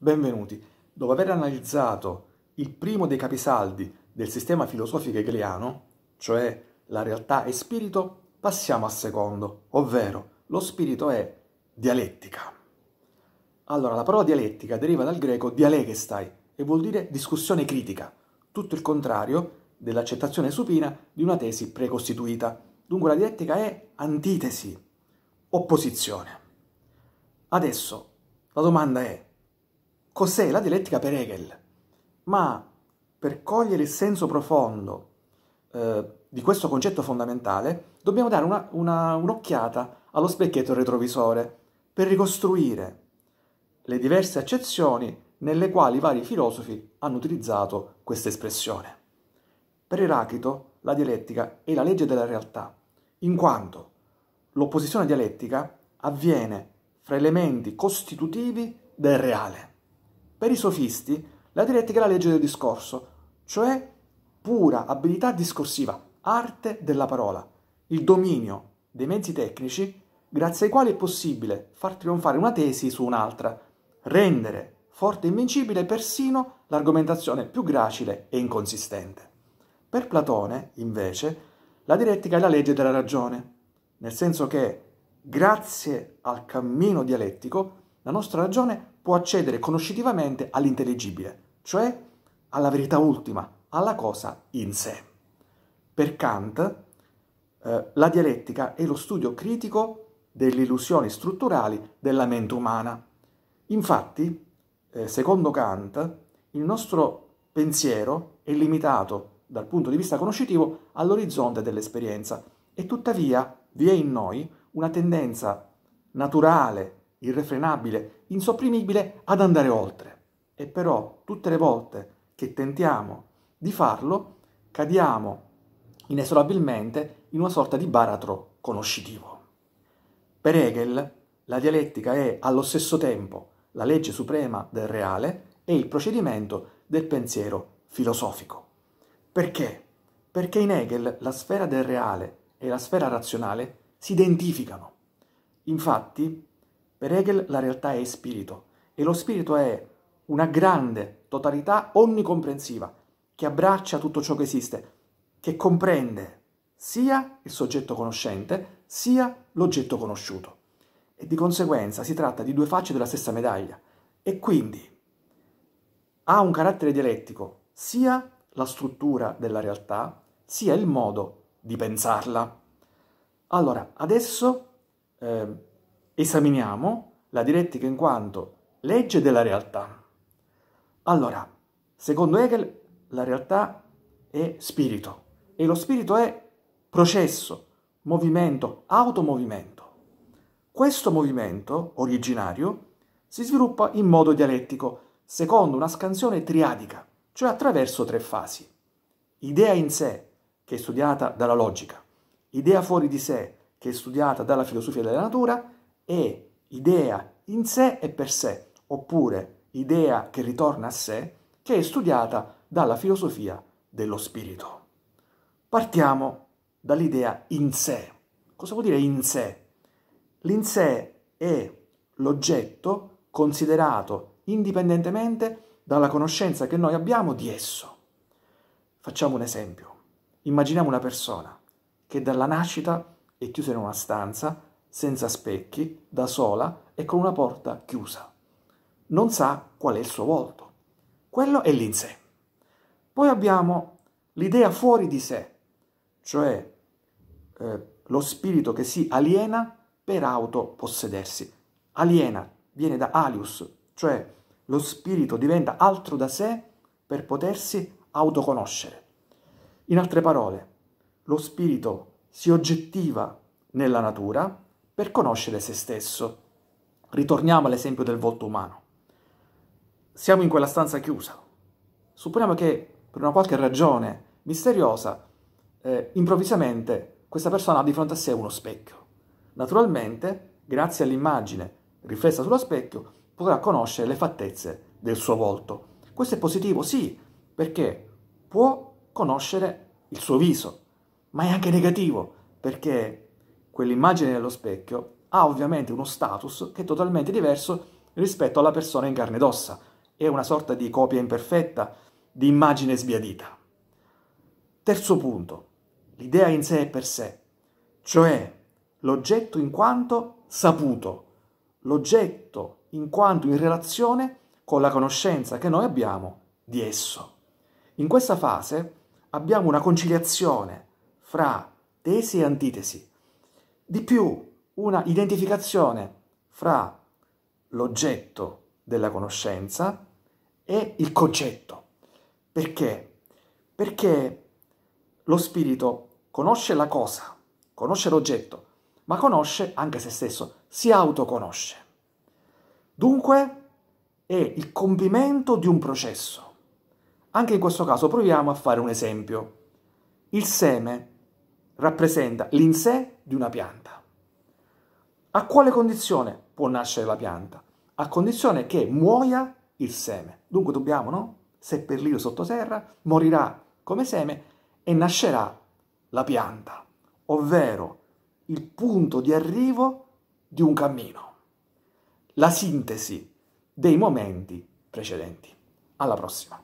Benvenuti. Dopo aver analizzato il primo dei capisaldi del sistema filosofico egliano, cioè la realtà e spirito, passiamo al secondo, ovvero lo spirito è dialettica. Allora, la parola dialettica deriva dal greco dialegestai e vuol dire discussione critica, tutto il contrario dell'accettazione supina di una tesi precostituita. Dunque la dialettica è antitesi, opposizione. Adesso la domanda è cos'è la dialettica per Hegel, ma per cogliere il senso profondo eh, di questo concetto fondamentale dobbiamo dare un'occhiata allo specchietto retrovisore per ricostruire le diverse accezioni nelle quali i vari filosofi hanno utilizzato questa espressione. Per Eraclito la dialettica è la legge della realtà, in quanto l'opposizione dialettica avviene fra elementi costitutivi del reale. Per i sofisti, la dialettica è la legge del discorso, cioè pura abilità discorsiva, arte della parola, il dominio dei mezzi tecnici grazie ai quali è possibile far trionfare una tesi su un'altra, rendere forte e invincibile persino l'argomentazione più gracile e inconsistente. Per Platone, invece, la dialettica è la legge della ragione, nel senso che, grazie al cammino dialettico, la nostra ragione può accedere conoscitivamente all'intelligibile, cioè alla verità ultima, alla cosa in sé. Per Kant, eh, la dialettica è lo studio critico delle illusioni strutturali della mente umana. Infatti, eh, secondo Kant, il nostro pensiero è limitato dal punto di vista conoscitivo all'orizzonte dell'esperienza e tuttavia vi è in noi una tendenza naturale irrefrenabile, insopprimibile ad andare oltre. E però tutte le volte che tentiamo di farlo, cadiamo inesorabilmente in una sorta di baratro conoscitivo. Per Hegel, la dialettica è allo stesso tempo la legge suprema del reale e il procedimento del pensiero filosofico. Perché? Perché in Hegel la sfera del reale e la sfera razionale si identificano. Infatti, per Hegel la realtà è spirito e lo spirito è una grande totalità onnicomprensiva che abbraccia tutto ciò che esiste, che comprende sia il soggetto conoscente sia l'oggetto conosciuto. E di conseguenza si tratta di due facce della stessa medaglia e quindi ha un carattere dialettico sia la struttura della realtà sia il modo di pensarla. Allora, adesso eh, esaminiamo la dialettica in quanto legge della realtà. Allora, secondo Hegel la realtà è spirito e lo spirito è processo, movimento, automovimento. Questo movimento originario si sviluppa in modo dialettico, secondo una scansione triadica, cioè attraverso tre fasi. Idea in sé, che è studiata dalla logica, idea fuori di sé, che è studiata dalla filosofia della natura, e idea in sé e per sé, oppure idea che ritorna a sé, che è studiata dalla filosofia dello spirito. Partiamo dall'idea in sé. Cosa vuol dire in sé? L'in sé è l'oggetto considerato indipendentemente dalla conoscenza che noi abbiamo di esso. Facciamo un esempio. Immaginiamo una persona che dalla nascita è chiusa in una stanza senza specchi, da sola e con una porta chiusa. Non sa qual è il suo volto. Quello è l'insè. Poi abbiamo l'idea fuori di sé, cioè eh, lo spirito che si aliena per autopossedersi. Aliena viene da alius, cioè lo spirito diventa altro da sé per potersi autoconoscere. In altre parole, lo spirito si oggettiva nella natura per conoscere se stesso. Ritorniamo all'esempio del volto umano. Siamo in quella stanza chiusa. Supponiamo che per una qualche ragione misteriosa, eh, improvvisamente questa persona ha di fronte a sé uno specchio. Naturalmente, grazie all'immagine riflessa sullo specchio, potrà conoscere le fattezze del suo volto. Questo è positivo, sì, perché può conoscere il suo viso, ma è anche negativo, perché quell'immagine dello specchio ha ovviamente uno status che è totalmente diverso rispetto alla persona in carne ed ossa. È una sorta di copia imperfetta, di immagine sbiadita. Terzo punto, l'idea in sé e per sé, cioè l'oggetto in quanto saputo, l'oggetto in quanto in relazione con la conoscenza che noi abbiamo di esso. In questa fase abbiamo una conciliazione fra tesi e antitesi, di più, una identificazione fra l'oggetto della conoscenza e il concetto. Perché? Perché lo spirito conosce la cosa, conosce l'oggetto, ma conosce anche se stesso, si autoconosce. Dunque è il compimento di un processo. Anche in questo caso proviamo a fare un esempio. Il seme rappresenta l'insè di una pianta. A quale condizione può nascere la pianta? A condizione che muoia il seme. Dunque dobbiamo, no? Seppellirlo sottoterra, morirà come seme e nascerà la pianta, ovvero il punto di arrivo di un cammino. La sintesi dei momenti precedenti. Alla prossima!